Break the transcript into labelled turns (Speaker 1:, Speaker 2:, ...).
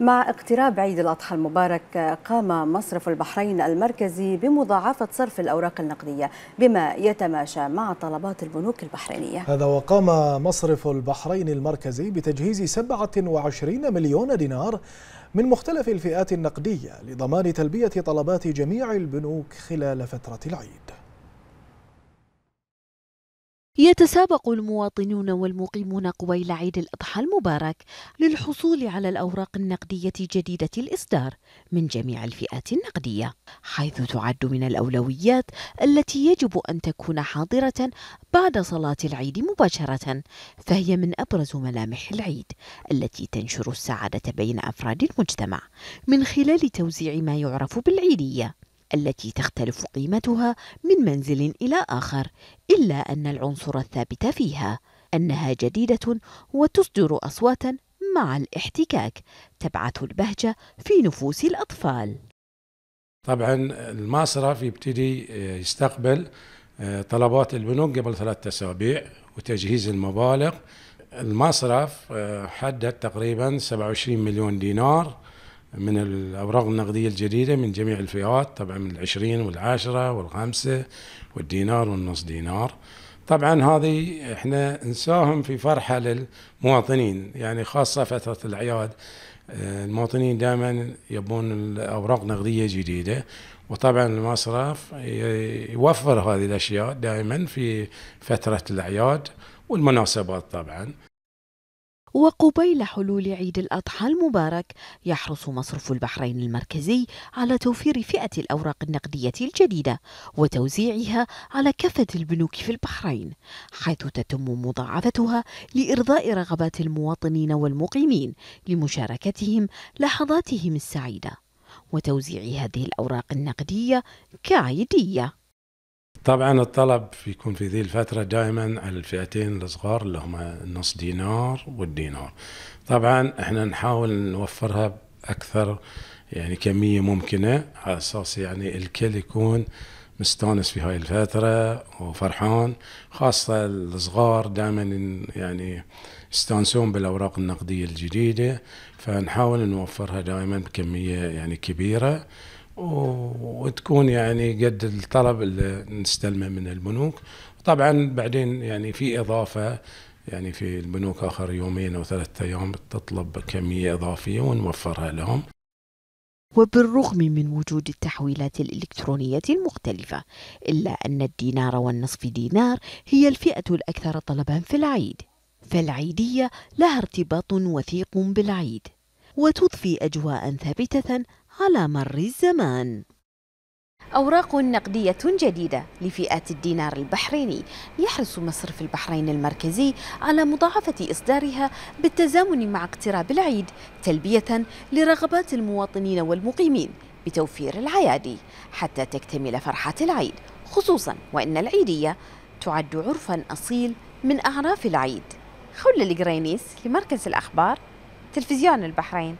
Speaker 1: مع اقتراب عيد الأضحى المبارك قام مصرف البحرين المركزي بمضاعفة صرف الأوراق النقدية بما يتماشى مع طلبات البنوك البحرينية هذا وقام مصرف البحرين المركزي بتجهيز 27 مليون دينار من مختلف الفئات النقدية لضمان تلبية طلبات جميع البنوك خلال
Speaker 2: فترة العيد
Speaker 1: يتسابق المواطنون والمقيمون قبيل عيد الأضحى المبارك للحصول على الأوراق النقدية جديدة الإصدار من جميع الفئات النقدية، حيث تعد من الأولويات التي يجب أن تكون حاضرة بعد صلاة العيد مباشرة، فهي من أبرز ملامح العيد التي تنشر السعادة بين أفراد المجتمع من خلال توزيع ما يعرف بالعيدية. التي تختلف قيمتها من منزل إلى آخر إلا أن العنصر الثابت فيها أنها جديدة وتصدر أصواتا مع الاحتكاك تبعث البهجة في نفوس الأطفال
Speaker 2: طبعا المصرف يبتدي آه، يستقبل آه، طلبات البنوك قبل ثلاثة أسابيع وتجهيز المبالغ المصرف آه، حدد تقريبا 27 مليون دينار من الأوراق النقدية الجديدة من جميع الفئات طبعا من العشرين والعاشرة والخمسة والدينار والنص دينار طبعا هذه احنا نساهم في فرحة للمواطنين يعني خاصة فترة الأعياد آه، المواطنين دائما يبون الأوراق النقديه جديدة وطبعا المصرف يوفر هذه الأشياء دائما في فترة الأعياد والمناسبات طبعا
Speaker 1: وقبيل حلول عيد الأضحى المبارك يحرص مصرف البحرين المركزي على توفير فئة الأوراق النقدية الجديدة وتوزيعها على كافة البنوك في البحرين حيث تتم مضاعفتها لإرضاء رغبات المواطنين والمقيمين لمشاركتهم لحظاتهم السعيدة وتوزيع هذه الأوراق النقدية كعيدية
Speaker 2: طبعا الطلب يكون في ذي الفترة دائما على الفئتين الصغار اللي هما النص دينار والدينار طبعا احنا نحاول نوفرها بأكثر يعني كمية ممكنة على أساس يعني الكل يكون مستانس في هاي الفترة وفرحان خاصة الصغار دائما يعني يستانسون بالأوراق النقدية الجديدة فنحاول نوفرها دائما بكمية يعني كبيرة وتكون يعني قد الطلب اللي نستلمه من البنوك طبعا بعدين يعني في اضافه يعني في البنوك اخر يومين او ثلاثة ايام تطلب كميه اضافيه ونوفرها لهم
Speaker 1: وبالرغم من وجود التحويلات الإلكترونية المختلفة إلا أن الدينار والنصف دينار هي الفئة الأكثر طلبا في العيد فالعيدية لها ارتباط وثيق بالعيد وتضفي أجواء ثابتة على مر الزمان أوراق نقدية جديدة لفئة الدينار البحريني يحرص مصرف البحرين المركزي على مضاعفة إصدارها بالتزامن مع اقتراب العيد تلبية لرغبات المواطنين والمقيمين بتوفير العيادي حتى تكتمل فرحة العيد خصوصا وأن العيدية تعد عرفا أصيل من أعراف العيد خولة القرينيس لمركز الأخبار تلفزيون البحرين